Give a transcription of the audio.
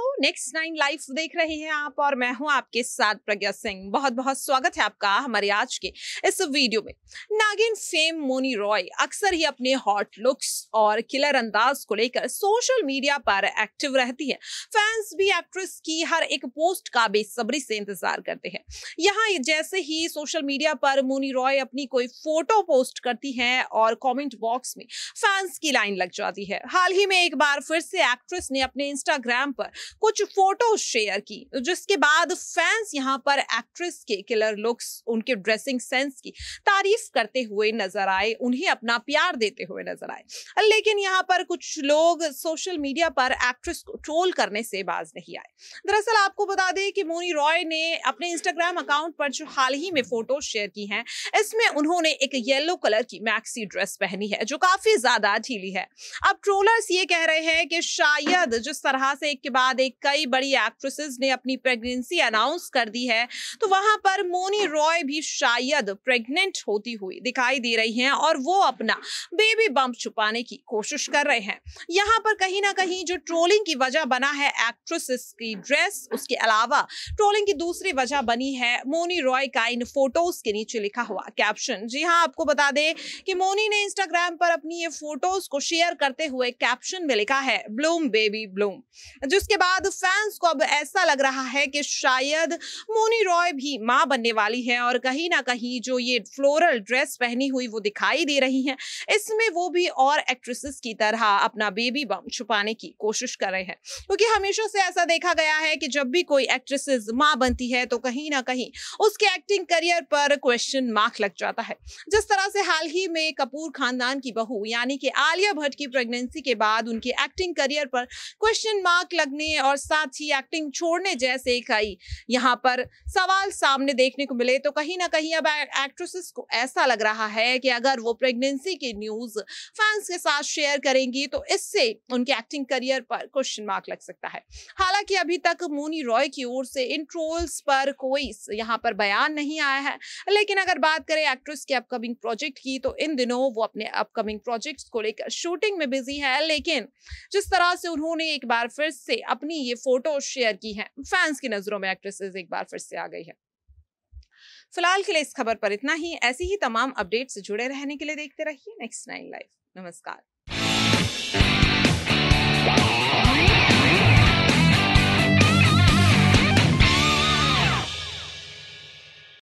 दोस्तों next nine life देख रहे हैं आप और मैं हूं आपके साथ प्रज्ञा सिंह बहुत बहुत स्वागत है आपका हमारे आज के इस वीडियो में नागिन फेम मोनी रॉय अक्सर ही अपने हॉट लुक्स और किलर अंदाज को लेकर सोशल मीडिया पर एक्टिव रहती है फैंस भी एक्ट्रेस की हर एक पोस्ट का बेसब्री से इंतजार करते हैं यहाँ जैसे ही सोशल मीडिया पर मोनी रॉय अपनी कोई फोटो पोस्ट करती है और कॉमेंट बॉक्स में फैंस की लाइन लग जाती है हाल ही में एक बार फिर से एक्ट्रेस ने अपने इंस्टाग्राम पर कुछ फोटो शेयर की जिसके बाद फैंस यहाँ पर एक्ट्रेस के किलर लुक्स उनके ड्रेसिंग सेंस की तारीफ करते हुए नजर आए उन्हें अपना प्यार देते हुए नजर आए लेकिन यहाँ पर कुछ लोग सोशल मीडिया पर एक्ट्रेस को ट्रोल करने से बाज नहीं आए दरअसल आपको बता दें कि मोनी रॉय ने अपने इंस्टाग्राम अकाउंट पर जो हाल ही में फोटो शेयर की हैं इसमें उन्होंने एक येलो कलर की मैक्सी ड्रेस पहनी है जो काफी ज्यादा ढीली है अब ट्रोलर्स ये कह रहे हैं कि शायद जिस तरह से एक के बाद बाद एक कई बड़ी एक्ट्रेसेस ने अपनी प्रेगनेंसी अनाउंस कर दी है तो वहां पर मोनी रॉय भी शायद प्रेग्नेंट होती हुई दिखाई दे रही हैं और वो अपना बेबी बम्प छुपाने की कोशिश कर रहे हैं यहाँ पर कहीं ना कहीं जो ट्रोलिंग की वजह बना है एक्ट्रेसेस की ड्रेस उसके अलावा ट्रोलिंग की दूसरी वजह बनी है मोनी रॉय का इन फोटोज के नीचे लिखा हुआ कैप्शन जी हाँ आपको बता दें कि मोनी ने इंस्टाग्राम पर अपनी ये फोटोज को शेयर करते हुए कैप्शन में लिखा है ब्लूम बेबी ब्लूम जिसके बाद बाद फैंस को अब ऐसा लग रहा है कि शायद मोनी रॉय भी मां बनने वाली है और कहीं ना कहीं जो ये फ्लोरल ड्रेस पहनी हुई वो दिखाई दे रही हैं इसमें वो भी और एक्ट्रेसेस की तरह अपना बेबी बम छुपाने की कोशिश कर रहे हैं क्योंकि हमेशा से ऐसा देखा गया है कि जब भी कोई एक्ट्रेसेस माँ बनती है तो कहीं ना कहीं उसके एक्टिंग करियर पर क्वेश्चन मार्क लग जाता है जिस तरह से हाल ही में कपूर खानदान की बहू यानी कि आलिया भट्ट की प्रेगनेंसी के बाद उनके एक्टिंग करियर पर क्वेश्चन मार्क लगने और साथ ही एक्टिंग छोड़ने जैसे कई यहाँ पर सवाल सामने देखने को मिले तो कहीं ना कहीं अब एक्ट्रेसेस को ऐसा लग रहा है कि अगर वो प्रेगनेंसी की न्यूज फैंस के साथ शेयर करेंगी तो इससे उनके एक्टिंग करियर पर क्वेश्चन मार्क लग सकता है हालांकि अभी तक मोनी रॉय की ओर से इन ट्रोल्स पर कोई यहाँ पर बयान नहीं आया है लेकिन अगर बात करें एक्ट्रेस के अपकमिंग प्रोजेक्ट की तो इन दिनों वो अपने अपकमिंग प्रोजेक्ट्स को लेकर शूटिंग में बिजी है लेकिन जिस तरह से उन्होंने एक बार फिर से अपनी अपनी ये फोटो शेयर की है फैंस की नज़रों में एक्ट्रेसेस एक बार फिर से आ गई है फिलहाल के लिए इस खबर पर इतना ही ऐसी ही तमाम अपडेट से जुड़े रहने के लिए देखते रहिए नेक्स्ट नाइन लाइव नमस्कार